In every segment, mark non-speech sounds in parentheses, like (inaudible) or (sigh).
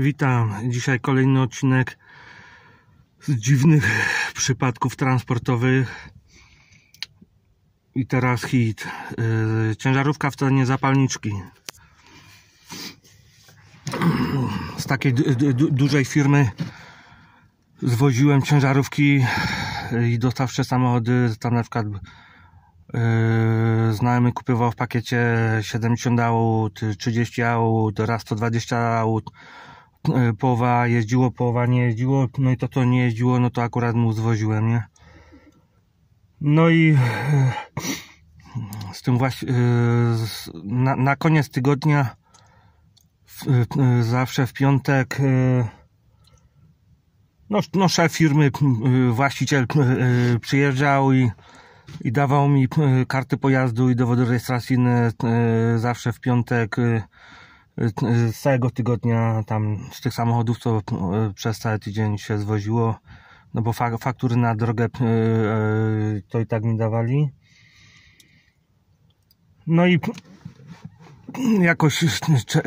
Witam. Dzisiaj kolejny odcinek z dziwnych przypadków transportowych. I teraz hit. Yy, ciężarówka w cenie zapalniczki. Z takiej dużej firmy zwoziłem ciężarówki i dostawcze samochody. Tam na przykład Yy, znajomy kupywał w pakiecie 70 aut, 30 aut, raz 120 aut. E, połowa jeździło, połowa nie jeździło, no i to co nie jeździło, no to akurat mu zwoziłem, nie? No i e, z tym właśnie e, na, na koniec tygodnia zawsze w piątek no, no szef firmy, właściciel przyjeżdżał i, i dawał mi karty pojazdu i dowody rejestracyjne zawsze w piątek z y, y, całego tygodnia tam z tych samochodów, co y, przez cały tydzień się zwoziło, no bo faktury na drogę to i tak mi dawali. No i jakoś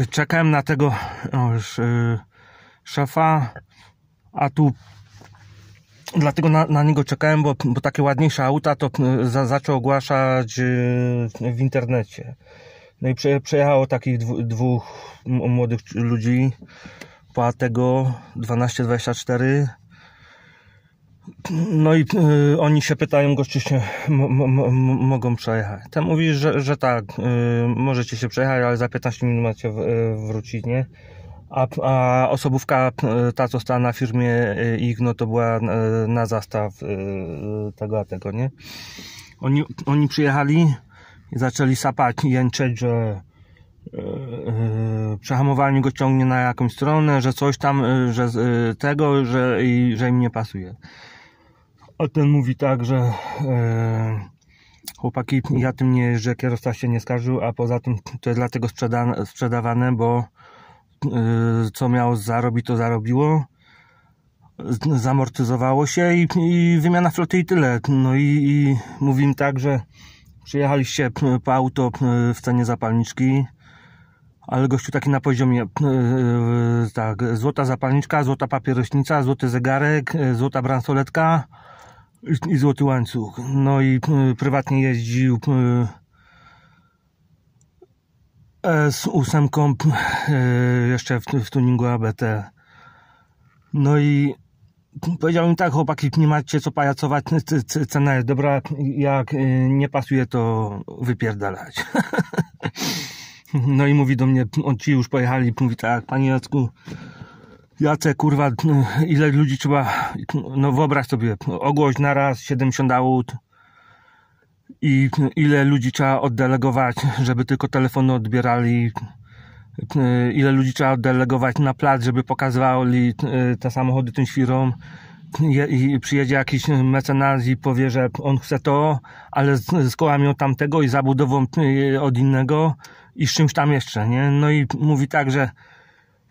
czekałem na tego szefa, a tu dlatego na, na niego czekałem, bo, bo, takie ładniejsze auta to za, zaczął ogłaszać w internecie. No i przejechało takich dwóch młodych ludzi, po 12 1224. No i y, oni się pytają go, czy się mogą przejechać. Ten mówi, że, że tak, y, możecie się przejechać, ale za 15 minut macie y, wrócić, nie? A, a, osobówka, ta co stała na firmie ich, no to była na zastaw tego a tego, nie? Oni, oni przyjechali, i zaczęli sapać i jęczeć, że e, e, przehamowanie go ciągnie na jakąś stronę, że coś tam, e, że tego, że, że im nie pasuje. A ten mówi tak, że chłopaki, ja tym nie, że kierowca się nie skarżył, a poza tym to jest dlatego sprzeda, sprzedawane, bo co miało zarobić, to zarobiło. Zamortyzowało się i, i wymiana floty i tyle. No i, i mówimy tak, że Przyjechaliście po auto w cenie zapalniczki, ale gościu taki na poziomie e, tak, złota zapalniczka, złota papierośnica, złoty zegarek, e, złota bransoletka i złoty łańcuch. No i prywatnie jeździł z ósemką e, jeszcze w tuningu ABT. No i powiedział mi tak, chłopaki, nie macie co pajacować, cena jest dobra, jak y, nie pasuje, to wypierdalać. (laughs) No i mówi do mnie, on ci już pojechali, mówi tak, panie Jacku, Jacek, kurwa, y, ile ludzi trzeba, no wyobraź sobie, ogłoś na raz 70 aut i ile ludzi trzeba oddelegować, żeby tylko telefony odbierali, Y, ile ludzi trzeba delegować na plac, żeby pokazywali y, te samochody tym świrom i przyjedzie jakiś mecenas i powie, że on chce to, ale z, z kołami od tamtego i zabudową y, od innego i z czymś tam jeszcze, nie? No i mówi tak, że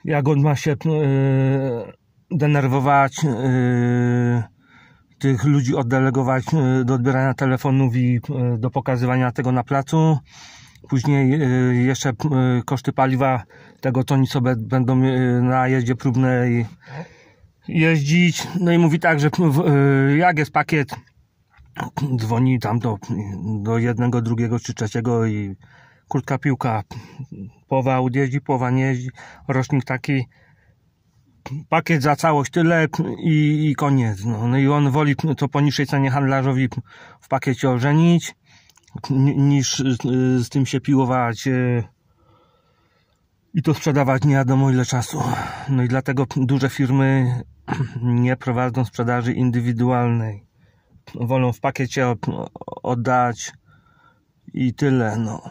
jak on ma się denerwować, tych ludzi oddelegować do odbierania telefonów i do pokazywania tego na placu, Później e, jeszcze e, koszty paliwa, tego co oni sobie będą e, na jeździe próbnej jeździć. No i mówi tak, że jak jest pakiet, dzwoni tam do, do jednego, drugiego czy trzeciego i krótka piłka. pował odjeździ, połowa nie jeździ. Rocznik taki pakiet za całość tyle i, i koniec. No. no i on woli to po niższej cenie handlarzowi w pakiecie ożenić niż y, z tym się piłować y, i to sprzedawać nie wiadomo ile czasu. No i dlatego duże firmy (clears throat) nie prowadzą sprzedaży indywidualnej. Wolą w pakiecie oddać i tyle. No.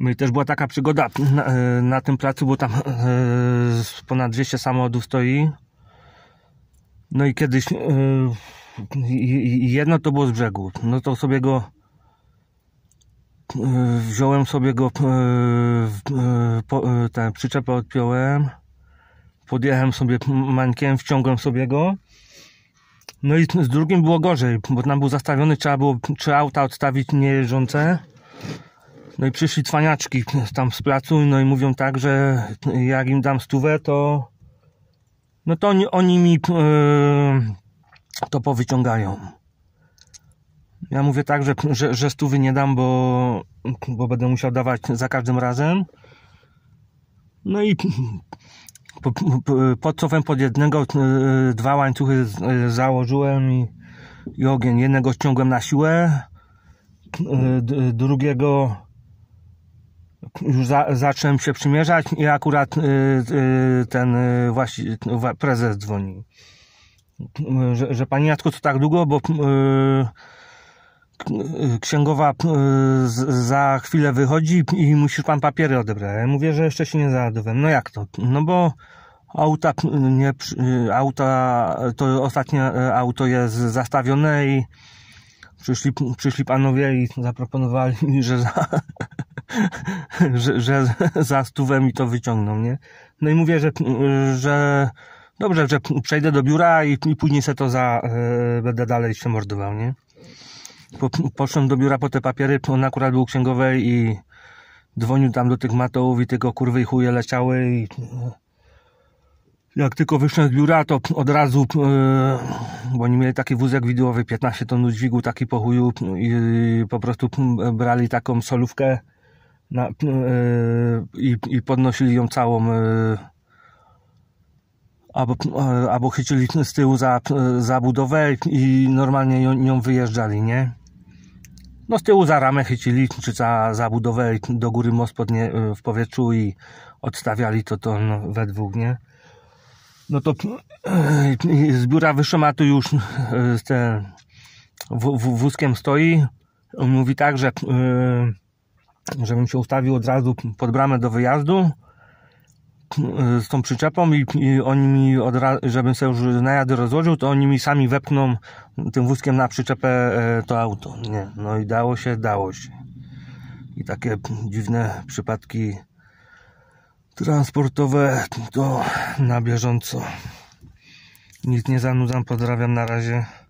No i też była taka przygoda na, y, na tym placu, bo tam e, ponad 200 samochodów stoi. No i kiedyś jedno to było z brzegu. No to sobie go e, wziąłem sobie go e, e, ten, tak, przyczepę odpiąłem podjechałem sobie mańkiem, wciągłem sobie go no i z drugim było gorzej, bo tam był zastawiony, trzeba było trzy auta odstawić niejeżdżące no i przyszli cwaniaczki tam z placu, no i mówią tak, że jak im dam stówę, to no to oni, oni mi yy, to powyciągają. Ja mówię tak, że, że, że stówy nie dam, bo, bo będę musiał dawać za każdym razem. No i pod pod jednego e, dwa łańcuchy e, założyłem i, i ogień. Jednego ściągłem na siłę, e, drugiego już za, zacząłem się przymierzać i akurat ten właśnie no, prezes dzwoni. Y, że, że Panie Jacku, to tak długo, bo y, y, księgowa za chwilę wychodzi i musisz Pan papiery odebrać. Ja mówię, że jeszcze się nie załadowałem. No jak to? No bo auta, nie, auta to ostatnie auto jest zastawione i przyszli, przyszli panowie i zaproponowali, że za, (laughs) że, że za stówę mi to wyciągną, nie? No i mówię, że, że dobrze, że przejdę do biura i, i później se to za, e, będę dalej się mordował, nie? Po, poszedłem do biura po te papiery, on akurat był księgowej i dzwonił tam do tych matołów i tylko kurwy i chuje leciały i jak tylko wyszedłem z biura, to od razu, yy, bo oni mieli taki wózek widłowy, 15 ton dźwigu, taki po chuju i yy, po prostu brali taką solówkę na, yy, i podnosili ją całą albo, e, albo chycili z tyłu za, za budowę i normalnie ją, nią wyjeżdżali, nie? No z tyłu za ramę chycili, czy za, za budowę do góry most podnie, e, w powietrzu i odstawiali to, to no, we dwóch, nie? No to yy, z biura wyszomatu już te, w, w, wózkiem stoi. mówi tak, że yy, żebym się ustawił od razu pod bramę do wyjazdu Y, z tą przyczepą i, i oni mi, od, żebym sobie już najady rozłożył, to oni mi sami wepchną tym wózkiem na przyczepę e, to auto. Nie, no i dało się, dało się. I takie dziwne przypadki transportowe to na bieżąco. Nic nie zanudzam, pozdrawiam na razie.